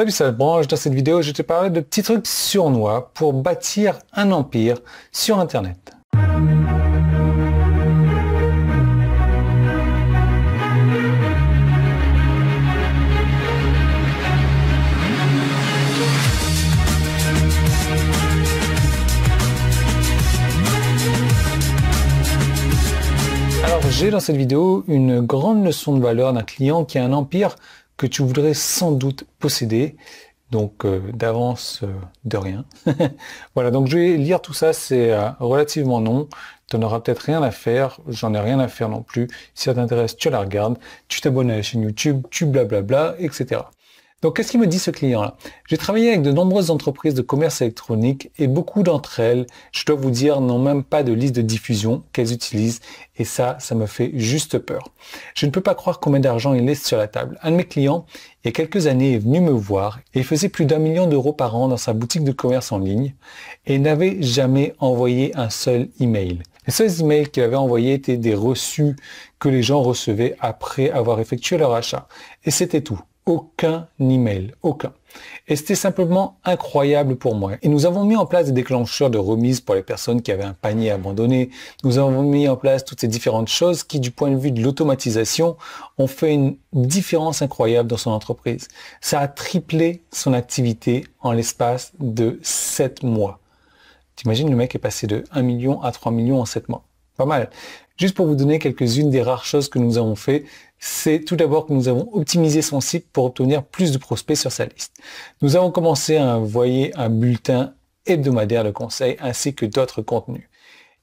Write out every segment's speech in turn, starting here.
Salut, ça branche. Dans cette vidéo, je te parlerai de petits trucs surnois pour bâtir un empire sur Internet. Alors j'ai dans cette vidéo une grande leçon de valeur d'un client qui a un empire que tu voudrais sans doute posséder. Donc euh, d'avance, euh, de rien. voilà, donc je vais lire tout ça, c'est euh, relativement non, Tu n'auras peut-être rien à faire, j'en ai rien à faire non plus. Si ça t'intéresse, tu la regardes, tu t'abonnes à la chaîne YouTube, tu blablabla, etc. Donc, qu'est-ce qui me dit ce client-là J'ai travaillé avec de nombreuses entreprises de commerce électronique et beaucoup d'entre elles, je dois vous dire, n'ont même pas de liste de diffusion qu'elles utilisent et ça, ça me fait juste peur. Je ne peux pas croire combien d'argent il laisse sur la table. Un de mes clients, il y a quelques années, est venu me voir et faisait plus d'un million d'euros par an dans sa boutique de commerce en ligne et n'avait jamais envoyé un seul email. Les seuls emails qu'il avait envoyés étaient des reçus que les gens recevaient après avoir effectué leur achat. Et c'était tout aucun email, aucun. Et c'était simplement incroyable pour moi. Et nous avons mis en place des déclencheurs de remise pour les personnes qui avaient un panier abandonné. Nous avons mis en place toutes ces différentes choses qui, du point de vue de l'automatisation, ont fait une différence incroyable dans son entreprise. Ça a triplé son activité en l'espace de 7 mois. T'imagines, le mec est passé de 1 million à 3 millions en 7 mois pas mal. Juste pour vous donner quelques-unes des rares choses que nous avons fait, c'est tout d'abord que nous avons optimisé son site pour obtenir plus de prospects sur sa liste. Nous avons commencé à envoyer un bulletin hebdomadaire de conseils ainsi que d'autres contenus.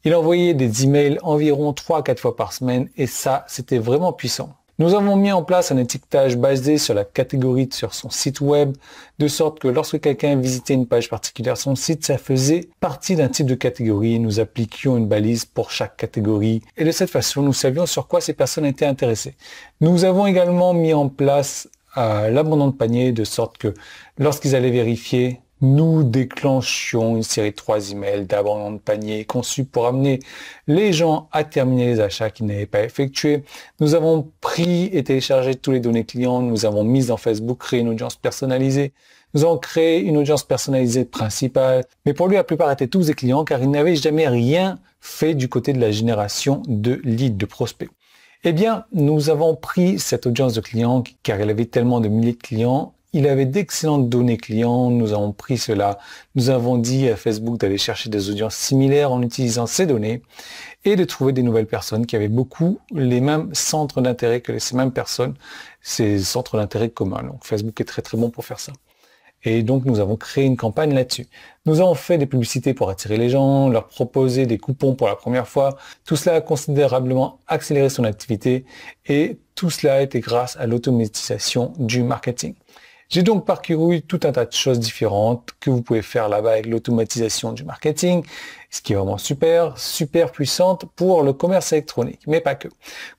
Il envoyait des emails environ 3 à 4 fois par semaine et ça, c'était vraiment puissant. Nous avons mis en place un étiquetage basé sur la catégorie sur son site web, de sorte que lorsque quelqu'un visitait une page particulière son site, ça faisait partie d'un type de catégorie. Nous appliquions une balise pour chaque catégorie et de cette façon, nous savions sur quoi ces personnes étaient intéressées. Nous avons également mis en place euh, l'abandon de panier de sorte que lorsqu'ils allaient vérifier nous déclenchions une série de trois emails d'abandon de panier conçus pour amener les gens à terminer les achats qu'ils n'avaient pas effectués. Nous avons pris et téléchargé tous les données clients. Nous avons mis en Facebook, créé une audience personnalisée. Nous avons créé une audience personnalisée principale. Mais pour lui, la plupart étaient tous des clients car il n'avait jamais rien fait du côté de la génération de leads, de prospects. Eh bien, nous avons pris cette audience de clients car elle avait tellement de milliers de clients il avait d'excellentes données clients, nous avons pris cela, nous avons dit à Facebook d'aller chercher des audiences similaires en utilisant ces données et de trouver des nouvelles personnes qui avaient beaucoup les mêmes centres d'intérêt que ces mêmes personnes, ces centres d'intérêt communs. Donc Facebook est très très bon pour faire ça. Et donc nous avons créé une campagne là-dessus. Nous avons fait des publicités pour attirer les gens, leur proposer des coupons pour la première fois. Tout cela a considérablement accéléré son activité et tout cela a été grâce à l'automatisation du marketing. J'ai donc parcouru tout un tas de choses différentes que vous pouvez faire là-bas avec l'automatisation du marketing, ce qui est vraiment super, super puissante pour le commerce électronique, mais pas que.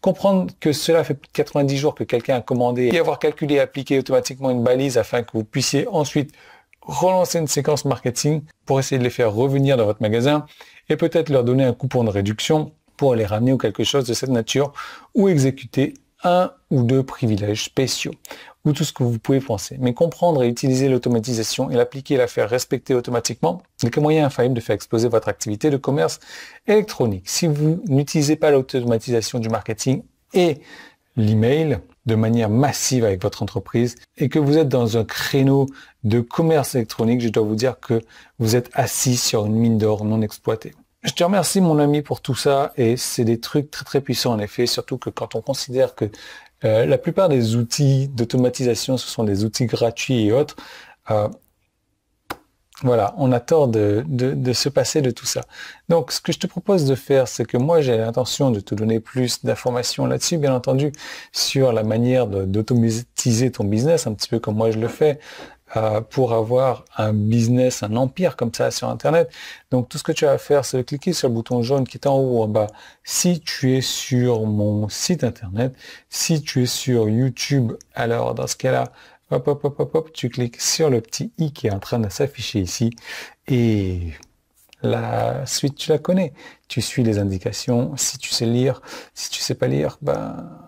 Comprendre que cela fait plus de 90 jours que quelqu'un a commandé et avoir calculé et appliqué automatiquement une balise afin que vous puissiez ensuite relancer une séquence marketing pour essayer de les faire revenir dans votre magasin et peut-être leur donner un coupon de réduction pour les ramener ou quelque chose de cette nature ou exécuter un ou deux privilèges spéciaux tout ce que vous pouvez penser. Mais comprendre et utiliser l'automatisation et l'appliquer et la faire respecter automatiquement n'est qu'un moyen infaillible de faire exploser votre activité de commerce électronique. Si vous n'utilisez pas l'automatisation du marketing et l'email de manière massive avec votre entreprise et que vous êtes dans un créneau de commerce électronique, je dois vous dire que vous êtes assis sur une mine d'or non exploitée. Je te remercie, mon ami, pour tout ça. Et c'est des trucs très, très puissants, en effet. Surtout que quand on considère que euh, la plupart des outils d'automatisation, ce sont des outils gratuits et autres, euh, voilà, on a tort de, se passer de tout ça. Donc, ce que je te propose de faire, c'est que moi, j'ai l'intention de te donner plus d'informations là-dessus, bien entendu, sur la manière d'automatiser ton business, un petit peu comme moi je le fais, euh, pour avoir un business, un empire comme ça sur Internet. Donc tout ce que tu vas faire, c'est de cliquer sur le bouton jaune qui est en haut, en bas. Si tu es sur mon site Internet, si tu es sur YouTube, alors dans ce cas-là, hop, hop, hop, hop, hop, tu cliques sur le petit i qui est en train de s'afficher ici et la suite, tu la connais. Tu suis les indications. Si tu sais lire, si tu sais pas lire, ben...